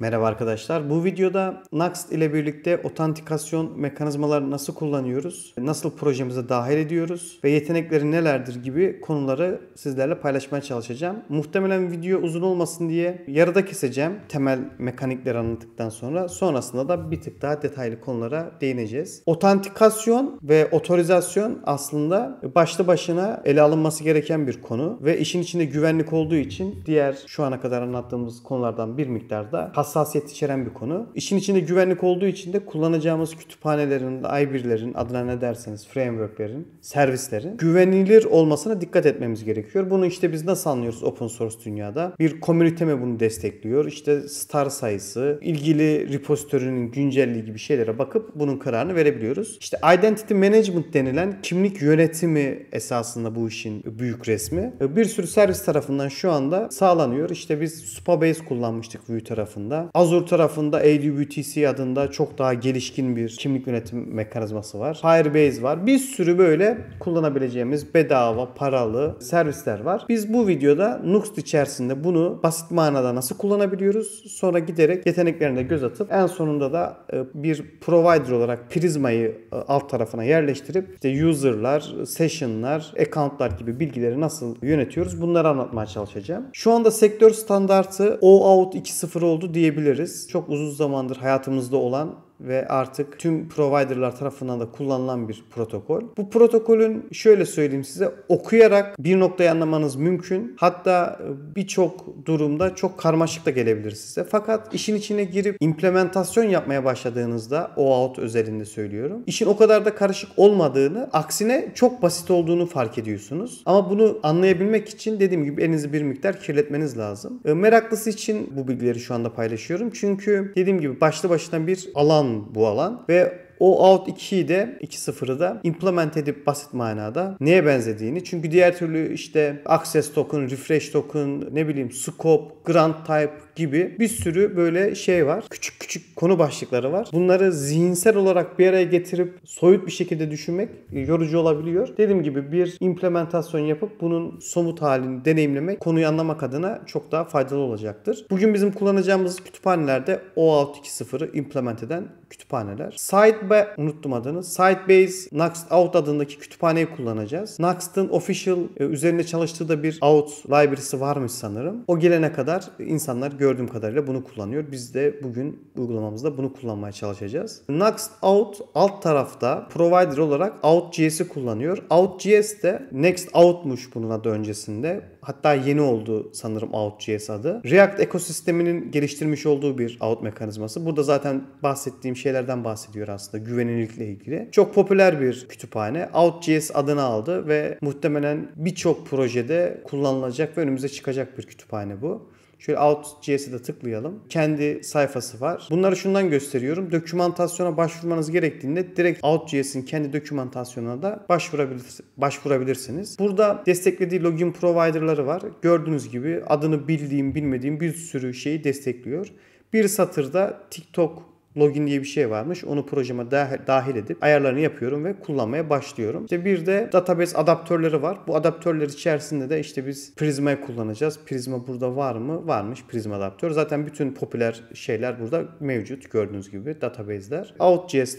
Merhaba arkadaşlar. Bu videoda Next ile birlikte otantikasyon mekanizmaları nasıl kullanıyoruz, nasıl projemize dahil ediyoruz ve yetenekleri nelerdir gibi konuları sizlerle paylaşmaya çalışacağım. Muhtemelen video uzun olmasın diye yarıda keseceğim temel mekanikleri anlattıktan sonra. Sonrasında da bir tık daha detaylı konulara değineceğiz. Otantikasyon ve otorizasyon aslında başlı başına ele alınması gereken bir konu ve işin içinde güvenlik olduğu için diğer şu ana kadar anlattığımız konulardan bir miktar da hassasiyet içeren bir konu. İşin içinde güvenlik olduğu için de kullanacağımız kütüphanelerin, I1'lerin, adına ne derseniz frameworklerin, servislerin güvenilir olmasına dikkat etmemiz gerekiyor. Bunu işte biz nasıl anlıyoruz open source dünyada? Bir komünite mi bunu destekliyor? İşte star sayısı, ilgili repositörünün güncelliği gibi şeylere bakıp bunun kararını verebiliyoruz. İşte identity management denilen kimlik yönetimi esasında bu işin büyük resmi. Bir sürü servis tarafından şu anda sağlanıyor. İşte biz Supabase kullanmıştık Vue tarafında tarafında. Azure tarafında AWTC adında çok daha gelişkin bir kimlik yönetim mekanizması var. Firebase var. Bir sürü böyle kullanabileceğimiz bedava, paralı servisler var. Biz bu videoda Nuxt içerisinde bunu basit manada nasıl kullanabiliyoruz? Sonra giderek yeteneklerine göz atıp en sonunda da e, bir provider olarak Prisma'yı e, alt tarafına yerleştirip işte user'lar, session'lar, account'lar gibi bilgileri nasıl yönetiyoruz? Bunları anlatmaya çalışacağım. Şu anda sektör standartı OAuth 2.0 oldu diye diyebiliriz. Çok uzun zamandır hayatımızda olan ve artık tüm providerlar tarafından da kullanılan bir protokol. Bu protokolün şöyle söyleyeyim size okuyarak bir noktayı anlamanız mümkün. Hatta e, birçok durumda çok karmaşık da gelebilir size. Fakat işin içine girip implementasyon yapmaya başladığınızda OAuth özelinde söylüyorum. İşin o kadar da karışık olmadığını aksine çok basit olduğunu fark ediyorsunuz. Ama bunu anlayabilmek için dediğim gibi elinizi bir miktar kirletmeniz lazım. E, Meraklısı için bu bilgileri şu anda paylaşıyorum. Çünkü dediğim gibi başlı başına bir alan alan bu alan ve o out 2'yi de 2.0'ı da implement edip basit manada neye benzediğini. Çünkü diğer türlü işte access token, refresh token, ne bileyim scope, grant type gibi bir sürü böyle şey var. Küçük küçük konu başlıkları var. Bunları zihinsel olarak bir araya getirip soyut bir şekilde düşünmek yorucu olabiliyor. Dediğim gibi bir implementasyon yapıp bunun somut halini deneyimlemek konuyu anlamak adına çok daha faydalı olacaktır. Bugün bizim kullanacağımız kütüphanelerde OAuth 2.0'ı implement eden kütüphaneler. Sidebe unuttum adını. Sidebase Next Out adındaki kütüphaneyi kullanacağız. Next'in official e, üzerinde çalıştığı da bir out library'si varmış sanırım. O gelene kadar insanlar gördüğüm kadarıyla bunu kullanıyor. Biz de bugün uygulamamızda bunu kullanmaya çalışacağız. Next Out alt tarafta provider olarak Out.js'i kullanıyor. Out.js de Next Out'muş bunun adı öncesinde. Hatta yeni oldu sanırım Out.js adı. React ekosisteminin geliştirmiş olduğu bir out mekanizması. Burada zaten bahsettiğim şeylerden bahsediyor aslında güvenilirlikle ilgili. Çok popüler bir kütüphane. OutJS adını aldı ve muhtemelen birçok projede kullanılacak ve önümüze çıkacak bir kütüphane bu. Şöyle Out.js'e de tıklayalım. Kendi sayfası var. Bunları şundan gösteriyorum. Dokümantasyona başvurmanız gerektiğinde direkt Out.js'in kendi dokümantasyonuna da başvurabilir, başvurabilirsiniz. Burada desteklediği login providerları var. Gördüğünüz gibi adını bildiğim bilmediğim bir sürü şeyi destekliyor. Bir satırda TikTok login diye bir şey varmış. Onu projeme dahil edip ayarlarını yapıyorum ve kullanmaya başlıyorum. İşte bir de database adaptörleri var. Bu adaptörler içerisinde de işte biz Prisma'yı kullanacağız. Prisma burada var mı? Varmış Prisma adaptör. Zaten bütün popüler şeyler burada mevcut gördüğünüz gibi database'ler.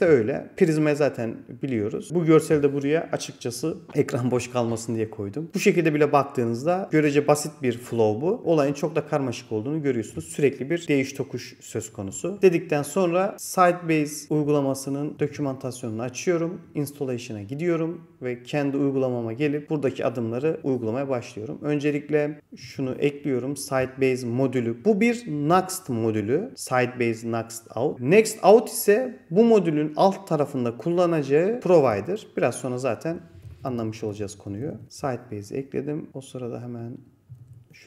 de öyle. Prisma'yı zaten biliyoruz. Bu görseli de buraya açıkçası ekran boş kalmasın diye koydum. Bu şekilde bile baktığınızda görece basit bir flow bu. Olayın çok da karmaşık olduğunu görüyorsunuz. Sürekli bir değiş tokuş söz konusu. Dedikten sonra Sitebase uygulamasının dokümantasyonunu açıyorum. Installation'a gidiyorum ve kendi uygulamama gelip buradaki adımları uygulamaya başlıyorum. Öncelikle şunu ekliyorum. Sitebase modülü. Bu bir Next modülü. Sitebase Next Out. Next Out ise bu modülün alt tarafında kullanacağı provider. Biraz sonra zaten anlamış olacağız konuyu. Sitebase ekledim. O sırada hemen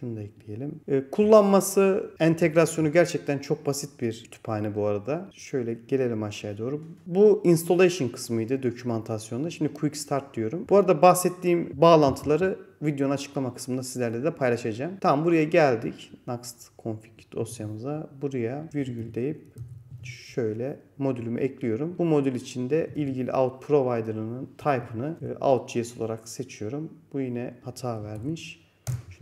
şunu da ekleyelim. E, kullanması, entegrasyonu gerçekten çok basit bir kütüphane bu arada. Şöyle gelelim aşağıya doğru. Bu installation kısmıydı dokümantasyonda. Şimdi quick start diyorum. Bu arada bahsettiğim bağlantıları videonun açıklama kısmında sizlerle de paylaşacağım. Tamam buraya geldik. Next config dosyamıza. Buraya virgül deyip şöyle modülümü ekliyorum. Bu modül içinde ilgili out provider'ının type'ını e, out.js olarak seçiyorum. Bu yine hata vermiş.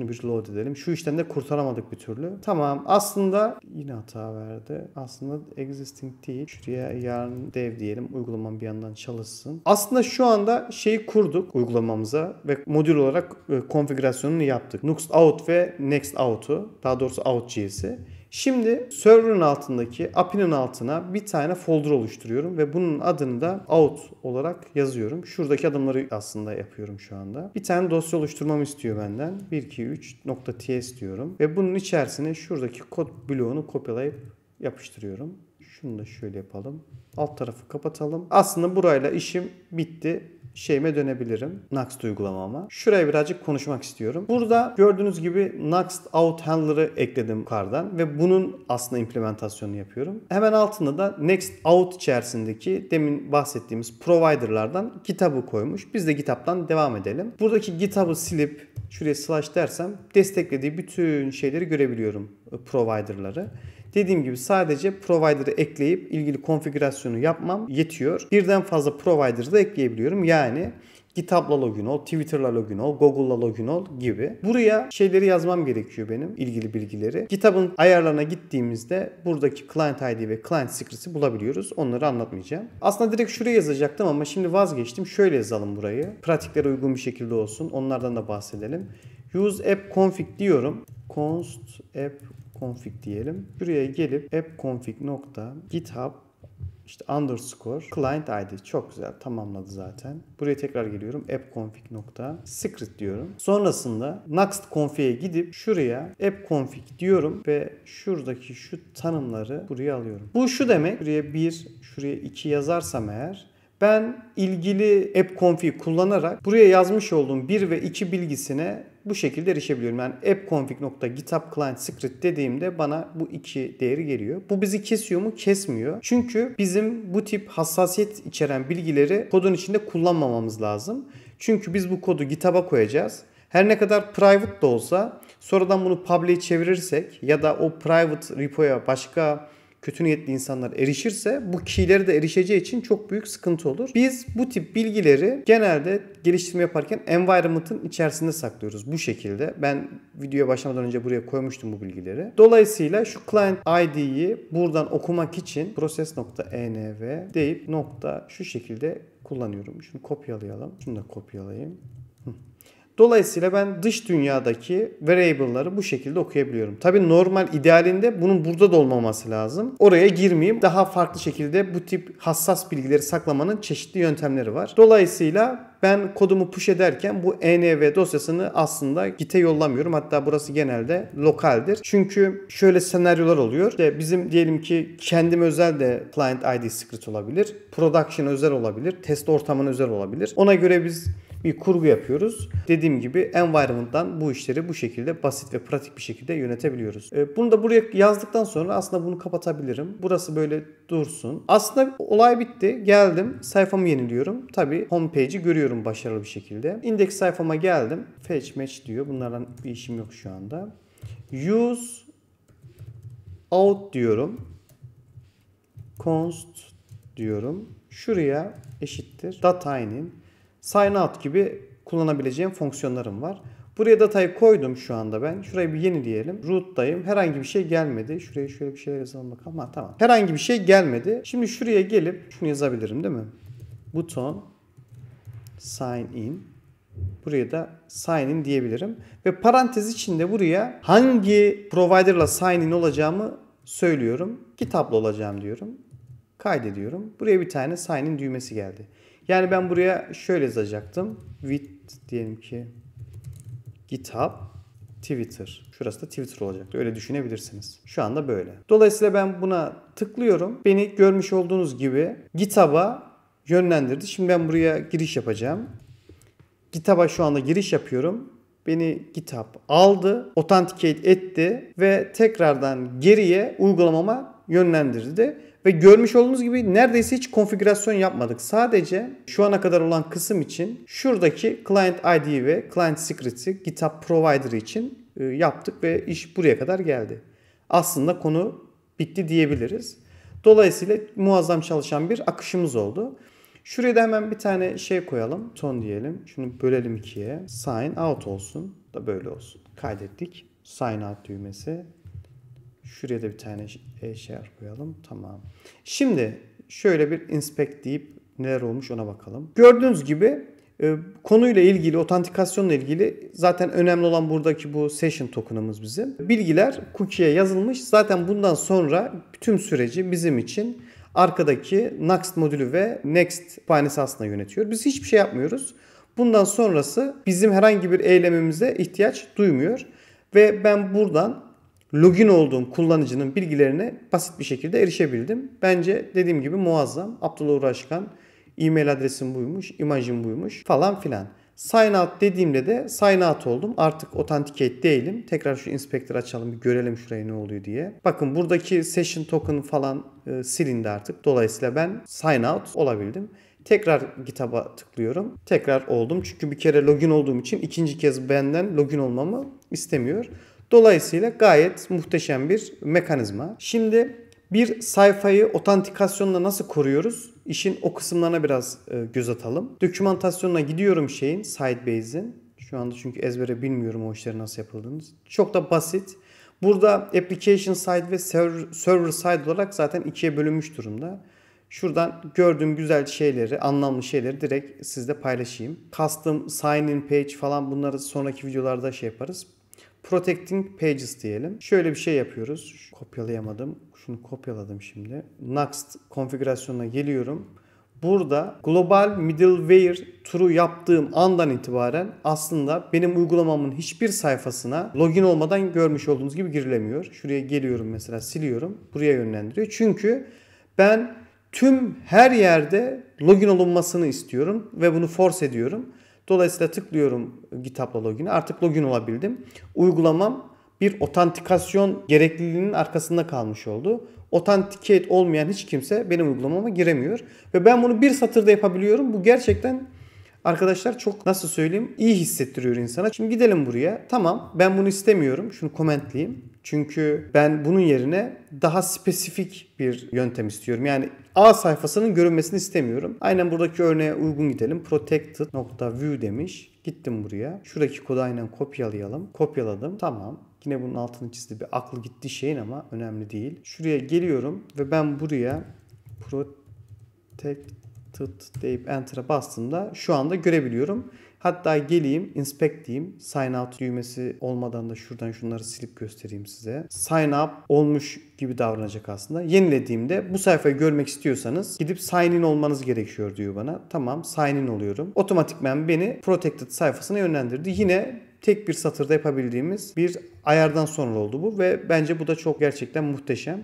Şunu bir load edelim. Şu işten de kurtaramadık bir türlü. Tamam aslında yine hata verdi. Aslında existing değil. Şuraya yarın dev diyelim. Uygulamam bir yandan çalışsın. Aslında şu anda şeyi kurduk uygulamamıza ve modül olarak e, konfigürasyonunu yaptık. Nuxt out ve next out'u daha doğrusu out.js'i. Şimdi server'ın altındaki API'nin altına bir tane folder oluşturuyorum ve bunun adını da out olarak yazıyorum. Şuradaki adımları aslında yapıyorum şu anda. Bir tane dosya oluşturmamı istiyor benden. 123.ts diyorum ve bunun içerisine şuradaki kod bloğunu kopyalayıp yapıştırıyorum. Şunu da şöyle yapalım. Alt tarafı kapatalım. Aslında burayla işim bitti şeyime dönebilirim. Next uygulamama. Şuraya birazcık konuşmak istiyorum. Burada gördüğünüz gibi Next Out Handler'ı ekledim kardan ve bunun aslında implementasyonunu yapıyorum. Hemen altında da Next Out içerisindeki demin bahsettiğimiz provider'lardan GitHub'ı koymuş. Biz de GitHub'dan devam edelim. Buradaki GitHub'ı silip şuraya slash dersem desteklediği bütün şeyleri görebiliyorum e, provider'ları. Dediğim gibi sadece provider'ı ekleyip ilgili konfigürasyonu yapmam yetiyor. Birden fazla provider'ı da ekleyebiliyorum. Yani GitHub'la login ol, Twitter'la login ol, Google'la login ol gibi. Buraya şeyleri yazmam gerekiyor benim ilgili bilgileri. GitHub'ın ayarlarına gittiğimizde buradaki client ID ve client secret'i bulabiliyoruz. Onları anlatmayacağım. Aslında direkt şuraya yazacaktım ama şimdi vazgeçtim. Şöyle yazalım burayı. Pratiklere uygun bir şekilde olsun. Onlardan da bahsedelim. Use app config diyorum. Const app config diyelim. buraya gelip appconfig.github işte underscore client id çok güzel tamamladı zaten. Buraya tekrar geliyorum app.config secret diyorum. Sonrasında next config'e gidip şuraya app.config diyorum ve şuradaki şu tanımları buraya alıyorum. Bu şu demek şuraya 1 şuraya 2 yazarsam eğer ben ilgili app.config kullanarak buraya yazmış olduğum 1 ve 2 bilgisine bu şekilde erişebiliyorum. Yani appconfig.github client dediğimde bana bu iki değeri geliyor. Bu bizi kesiyor mu? Kesmiyor. Çünkü bizim bu tip hassasiyet içeren bilgileri kodun içinde kullanmamamız lazım. Çünkü biz bu kodu GitHub'a koyacağız. Her ne kadar private da olsa sonradan bunu public'e çevirirsek ya da o private repo'ya başka kötü niyetli insanlar erişirse bu key'leri de erişeceği için çok büyük sıkıntı olur. Biz bu tip bilgileri genelde geliştirme yaparken environment'ın içerisinde saklıyoruz bu şekilde. Ben videoya başlamadan önce buraya koymuştum bu bilgileri. Dolayısıyla şu client ID'yi buradan okumak için process.env deyip nokta şu şekilde kullanıyorum. Şunu kopyalayalım. Şunu da kopyalayayım. Dolayısıyla ben dış dünyadaki variable'ları bu şekilde okuyabiliyorum. Tabi normal idealinde bunun burada da olmaması lazım. Oraya girmeyeyim. Daha farklı şekilde bu tip hassas bilgileri saklamanın çeşitli yöntemleri var. Dolayısıyla ben kodumu push ederken bu env dosyasını aslında gite yollamıyorum. Hatta burası genelde lokaldir. Çünkü şöyle senaryolar oluyor. İşte bizim diyelim ki kendim özel de client id secret olabilir. Production özel olabilir. Test ortamın özel olabilir. Ona göre biz bir kurgu yapıyoruz. Dediğim gibi environment'dan bu işleri bu şekilde basit ve pratik bir şekilde yönetebiliyoruz. E, bunu da buraya yazdıktan sonra aslında bunu kapatabilirim. Burası böyle dursun. Aslında olay bitti. Geldim. Sayfamı yeniliyorum. Tabi homepage'i görüyorum başarılı bir şekilde. Index sayfama geldim. Fetch match diyor. Bunlardan bir işim yok şu anda. Use out diyorum. Const diyorum. Şuraya eşittir. Datainin sign out gibi kullanabileceğim fonksiyonlarım var. Buraya datayı koydum şu anda ben. Şurayı bir yeni diyelim. Root'tayım. Herhangi bir şey gelmedi. Şuraya şöyle bir şeyler yazalım bakalım. Ha tamam. Herhangi bir şey gelmedi. Şimdi şuraya gelip şunu yazabilirim değil mi? Buton sign in. Buraya da sign in diyebilirim. Ve parantez içinde buraya hangi provider'la sign in olacağımı söylüyorum. Kitaplı olacağım diyorum. Kaydediyorum. Buraya bir tane sign in düğmesi geldi. Yani ben buraya şöyle yazacaktım. With diyelim ki GitHub Twitter. Şurası da Twitter olacaktı. Öyle düşünebilirsiniz. Şu anda böyle. Dolayısıyla ben buna tıklıyorum. Beni görmüş olduğunuz gibi GitHub'a yönlendirdi. Şimdi ben buraya giriş yapacağım. GitHub'a şu anda giriş yapıyorum. Beni GitHub aldı, authenticate etti ve tekrardan geriye uygulamama yönlendirdi. Ve görmüş olduğunuz gibi neredeyse hiç konfigürasyon yapmadık. Sadece şu ana kadar olan kısım için şuradaki Client ID ve Client Secret'i GitHub Provider için e, yaptık ve iş buraya kadar geldi. Aslında konu bitti diyebiliriz. Dolayısıyla muazzam çalışan bir akışımız oldu. Şuraya da hemen bir tane şey koyalım. Ton diyelim. Şunu bölelim ikiye. Sign out olsun da böyle olsun. Kaydettik. Sign out düğmesi. Şuraya da bir tane şey koyalım. Tamam. Şimdi şöyle bir inspect deyip neler olmuş ona bakalım. Gördüğünüz gibi e, konuyla ilgili, otantikasyonla ilgili zaten önemli olan buradaki bu session token'ımız bizim. Bilgiler cookie'ye yazılmış. Zaten bundan sonra tüm süreci bizim için arkadaki Next modülü ve Next kütüphanesi aslında yönetiyor. Biz hiçbir şey yapmıyoruz. Bundan sonrası bizim herhangi bir eylemimize ihtiyaç duymuyor. Ve ben buradan login olduğum kullanıcının bilgilerine basit bir şekilde erişebildim. Bence dediğim gibi muazzam. Abdullah Uğraşkan e-mail adresim buymuş, imajım buymuş falan filan. Sign out dediğimde de sign out oldum. Artık authenticate değilim. Tekrar şu inspector açalım bir görelim şuraya ne oluyor diye. Bakın buradaki session token falan e, silindi artık. Dolayısıyla ben sign out olabildim. Tekrar GitHub'a tıklıyorum. Tekrar oldum. Çünkü bir kere login olduğum için ikinci kez benden login olmamı istemiyor. Dolayısıyla gayet muhteşem bir mekanizma. Şimdi bir sayfayı otantikasyonla nasıl koruyoruz? İşin o kısımlarına biraz e, göz atalım. Dokümantasyonuna gidiyorum şeyin, Sidebase'in. Şu anda çünkü ezbere bilmiyorum o işleri nasıl yapıldığını. Çok da basit. Burada application side ve server side olarak zaten ikiye bölünmüş durumda. Şuradan gördüğüm güzel şeyleri, anlamlı şeyleri direkt sizle paylaşayım. Custom sign in page falan bunları sonraki videolarda şey yaparız. Protecting Pages diyelim. Şöyle bir şey yapıyoruz. Şu, kopyalayamadım. Şunu kopyaladım şimdi. Next konfigürasyonuna geliyorum. Burada global middleware turu yaptığım andan itibaren aslında benim uygulamamın hiçbir sayfasına login olmadan görmüş olduğunuz gibi girilemiyor. Şuraya geliyorum mesela siliyorum. Buraya yönlendiriyor. Çünkü ben tüm her yerde login olunmasını istiyorum ve bunu force ediyorum. Dolayısıyla tıklıyorum GitHub'la login'e. Artık login olabildim. Uygulamam bir otantikasyon gerekliliğinin arkasında kalmış oldu. Otantikate olmayan hiç kimse benim uygulamama giremiyor. Ve ben bunu bir satırda yapabiliyorum. Bu gerçekten Arkadaşlar çok nasıl söyleyeyim iyi hissettiriyor insana. Şimdi gidelim buraya. Tamam ben bunu istemiyorum. Şunu komentleyeyim. Çünkü ben bunun yerine daha spesifik bir yöntem istiyorum. Yani A sayfasının görünmesini istemiyorum. Aynen buradaki örneğe uygun gidelim. Protected.view demiş. Gittim buraya. Şuradaki kodu aynen kopyalayalım. Kopyaladım. Tamam. Yine bunun altını çizdi. Bir aklı gitti şeyin ama önemli değil. Şuraya geliyorum ve ben buraya protected tıt deyip Enter'a bastığımda şu anda görebiliyorum. Hatta geleyim inspect diyeyim. Sign out düğmesi olmadan da şuradan şunları silip göstereyim size. Sign up olmuş gibi davranacak aslında. Yenilediğimde bu sayfayı görmek istiyorsanız gidip sign in olmanız gerekiyor diyor bana. Tamam sign in oluyorum. Otomatikmen beni protected sayfasına yönlendirdi. Yine tek bir satırda yapabildiğimiz bir ayardan sonra oldu bu ve bence bu da çok gerçekten muhteşem.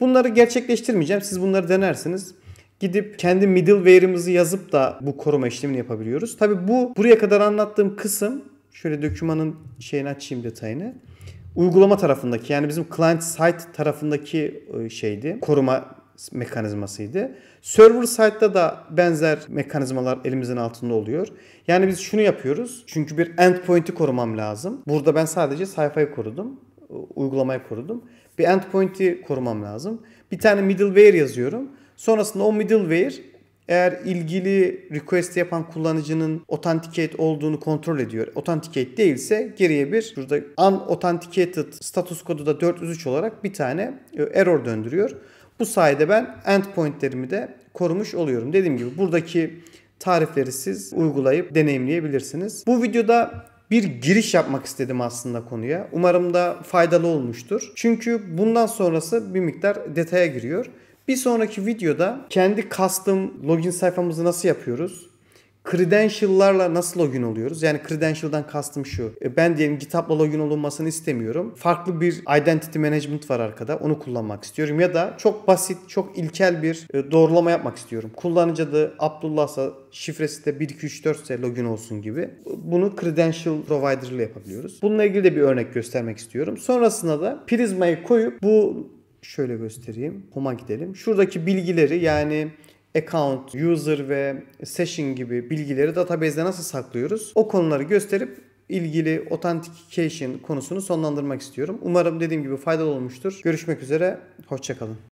Bunları gerçekleştirmeyeceğim. Siz bunları denersiniz gidip kendi middleware'imizi yazıp da bu koruma işlemini yapabiliyoruz. Tabi bu buraya kadar anlattığım kısım şöyle dökümanın şeyini açayım detayını. Uygulama tarafındaki yani bizim client side tarafındaki e, şeydi. Koruma mekanizmasıydı. Server side'da da benzer mekanizmalar elimizin altında oluyor. Yani biz şunu yapıyoruz. Çünkü bir endpoint'i korumam lazım. Burada ben sadece sayfayı korudum. E, uygulamayı korudum. Bir endpoint'i korumam lazım. Bir tane middleware yazıyorum. Sonrasında o middleware eğer ilgili request yapan kullanıcının authenticate olduğunu kontrol ediyor. Authenticate değilse geriye bir şurada unauthenticated status kodu da 403 olarak bir tane e, error döndürüyor. Bu sayede ben endpointlerimi de korumuş oluyorum. Dediğim gibi buradaki tarifleri siz uygulayıp deneyimleyebilirsiniz. Bu videoda bir giriş yapmak istedim aslında konuya. Umarım da faydalı olmuştur. Çünkü bundan sonrası bir miktar detaya giriyor. Bir sonraki videoda kendi custom login sayfamızı nasıl yapıyoruz? Credential'larla nasıl login oluyoruz? Yani credential'dan kastım şu. E, ben diyelim GitHub'la login olunmasını istemiyorum. Farklı bir identity management var arkada. Onu kullanmak istiyorum. Ya da çok basit, çok ilkel bir e, doğrulama yapmak istiyorum. Kullanıcı adı Abdullah'sa şifresi de 1 2 3 4 ise login olsun gibi. Bunu credential provider ile yapabiliyoruz. Bununla ilgili de bir örnek göstermek istiyorum. Sonrasında da Prisma'yı koyup bu şöyle göstereyim. Home'a gidelim. Şuradaki bilgileri yani account, user ve session gibi bilgileri database'de nasıl saklıyoruz? O konuları gösterip ilgili authentication konusunu sonlandırmak istiyorum. Umarım dediğim gibi faydalı olmuştur. Görüşmek üzere, hoşçakalın.